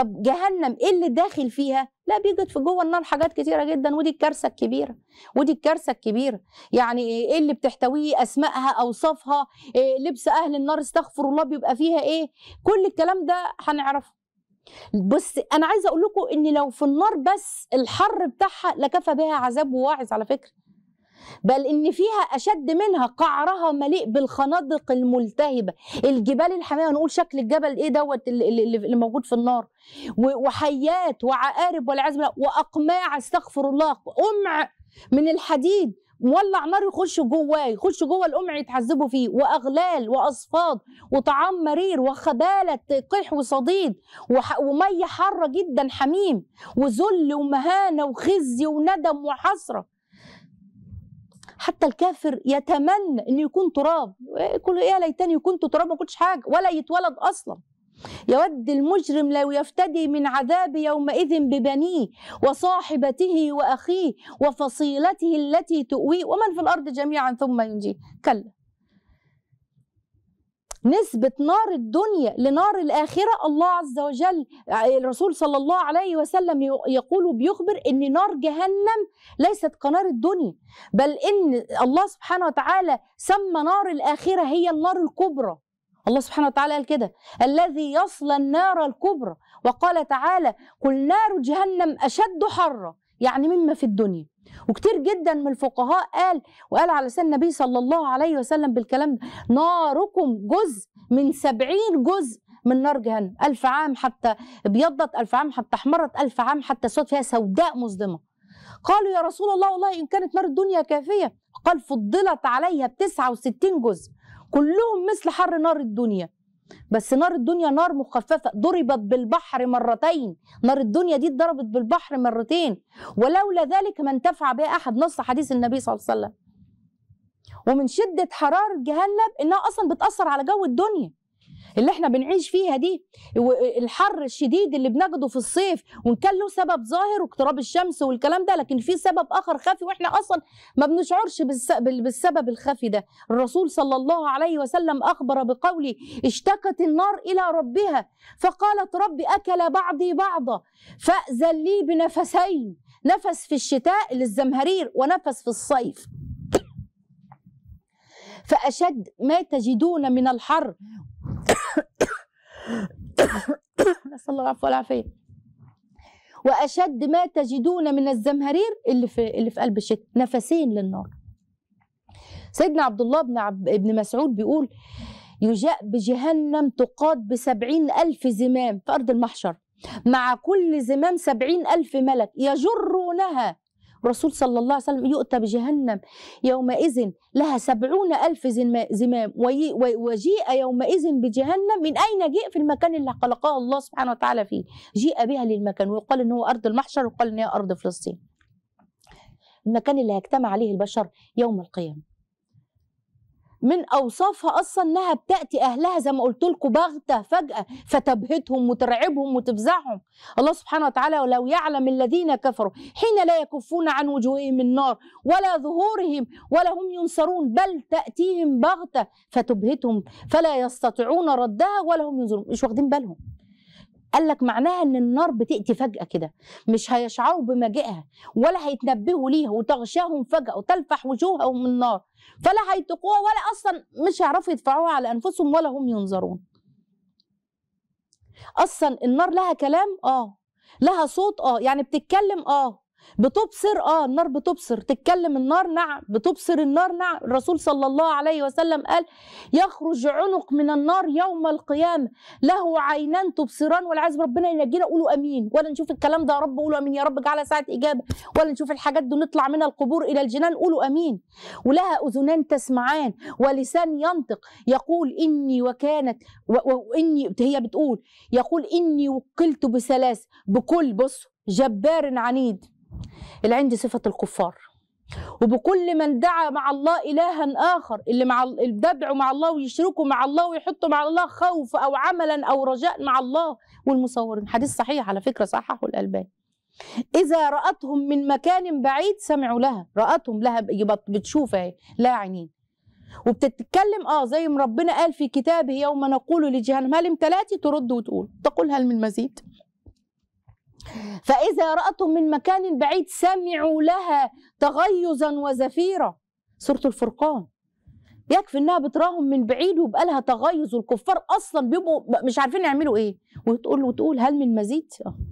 طب جهنم ايه اللي داخل فيها لا بيجد في جوه النار حاجات كتيره جدا ودي الكارثه الكبيره ودي الكارثه الكبيره يعني ايه اللي بتحتويه اسمائها اوصافها إيه لبس اهل النار استغفر الله بيبقى فيها ايه كل الكلام ده هنعرفه بس انا عايزه اقول لكم ان لو في النار بس الحر بتاعها لكفى بها عذاب وواعظ على فكره بل إن فيها أشد منها قعرها مليء بالخنادق الملتهبة الجبال الحمية نقول شكل الجبل إيه دوت اللي موجود في النار وحيات وعقارب والعزمه وأقماع استغفر الله قمع من الحديد مولع نار يخش جواه يخش جوه القمع يتعذبوا فيه واغلال واصفاد وطعام مرير وخباله قيح وصديد وميه حاره جدا حميم وذل ومهانه وخزي وندم وحسره حتى الكافر يتمنى انه يكون تراب يقول إيه يا ليتني كنت تراب ما كنتش حاجه ولا يتولد اصلا يود المجرم لو يفتدي من عذاب يومئذ ببنيه وصاحبته واخيه وفصيلته التي تؤويه ومن في الارض جميعا ثم ينجيه كلا نسبة نار الدنيا لنار الآخرة الله عز وجل آه، الرسول صلى الله عليه وسلم يقول بيخبر أن نار جهنم ليست كنار الدنيا بل أن الله سبحانه وتعالى سمى نار الآخرة هي النار الكبرى الله سبحانه وتعالى قال كده الذي يصلى النار الكبرى وقال تعالى قل نار جهنم أشد حرا يعني مما في الدنيا وكتير جدا من الفقهاء قال وقال على سيدنا النبي صلى الله عليه وسلم بالكلام ده ناركم جزء من سبعين جزء من نار جهنم ألف عام حتى ابيضت ألف عام حتى احمرت ألف عام حتى سود فيها سوداء مظلمة قالوا يا رسول الله والله إن كانت نار الدنيا كافية قال فضلت عليها بتسعة وستين جزء كلهم مثل حر نار الدنيا بس نار الدنيا نار مخففة ضربت بالبحر مرتين نار الدنيا دي اتضربت بالبحر مرتين ولولا ذلك ما انتفع بها أحد نص حديث النبي صلى الله عليه وسلم ومن شدة حرارة جهنم إنها أصلا بتأثر على جو الدنيا اللي احنا بنعيش فيها دي الحر الشديد اللي بنجده في الصيف وان كان له سبب ظاهر واقتراب الشمس والكلام ده لكن في سبب اخر خفي واحنا اصلا ما بنشعرش بالسبب الخفي ده الرسول صلى الله عليه وسلم اخبر بقوله اشتكت النار الى ربها فقالت رب اكل بعضي بعضا فاذن لي بنفسين نفس في الشتاء للزمهرير ونفس في الصيف فأشد ما تجدون من الحر نسال الله العفو والعافيه واشد ما تجدون من الزمهرير اللي في اللي في قلب الشتاء نفسين للنار سيدنا عبد الله بن عب... ابن مسعود بيقول يجاء بجهنم تقاد بسبعين ألف زمام في أرض المحشر مع كل زمام سبعين ألف ملك يجرونها الرسول صلى الله عليه وسلم يؤتى بجهنم يومئذ لها سبعون ألف زمام وجيء يومئذ بجهنم من أين جيء في المكان اللي خلقه الله سبحانه وتعالى فيه جيء بها للمكان ويقال أنه أرض المحشر ويقال أنها أرض فلسطين المكان اللي هيجتمع عليه البشر يوم القيامة من اوصافها اصلا انها بتاتي اهلها زي ما قلت لكم بغته فجاه فتبهتهم وترعبهم وتفزعهم الله سبحانه وتعالى ولو يعلم الذين كفروا حين لا يكفون عن وجوههم النار ولا ظهورهم ولا هم ينصرون بل تاتيهم بغته فتبهتهم فلا يستطيعون ردها ولا هم ينظرون مش واخدين بالهم قال لك معناها ان النار بتاتي فجاه كده مش هيشعروا بمجيئها ولا هيتنبهوا ليها وتغشاهم فجاه وتلفح وجوههم من النار فلا هيتقوها ولا اصلا مش هيعرفوا يدفعوها على انفسهم ولا هم ينظرون اصلا النار لها كلام اه لها صوت اه يعني بتتكلم اه بتبصر اه النار بتبصر تتكلم النار نعم بتبصر النار نعم الرسول صلى الله عليه وسلم قال يخرج عنق من النار يوم القيامه له عينان تبصران والعياذ ربنا ينجينا قولوا امين ولا نشوف الكلام ده يا رب قولوا امين يا رب على ساعه اجابه ولا نشوف الحاجات دي نطلع من القبور الى الجنان قولوا امين ولها اذنان تسمعان ولسان ينطق يقول اني وكانت واني هي بتقول يقول اني وكلت بثلاث بكل بص جبار عنيد دي صفة الكفار وبكل من دعا مع الله إلها آخر اللي مع الدبع مع الله ويشركوا مع الله ويحطوا مع الله خوف أو عملا أو رجاء مع الله والمصورين حديث صحيح على فكرة صححه الألباني إذا رأتهم من مكان بعيد سمعوا لها رأتهم لها يبقى بتشوف أهي لا عينين وبتتكلم اه زي ما ربنا قال في كتابه يوم نقول لجهنم هل امتلأت ترد وتقول تقول هل من مزيد فإذا رأتهم من مكان بعيد سمعوا لها تغيظا وزفيرا سورة الفرقان يكفي انها بتراهم من بعيد ويبقى لها تغيظ والكفار اصلا بيبقوا مش عارفين يعملوا ايه وتقول وتقول هل من مزيد؟ اه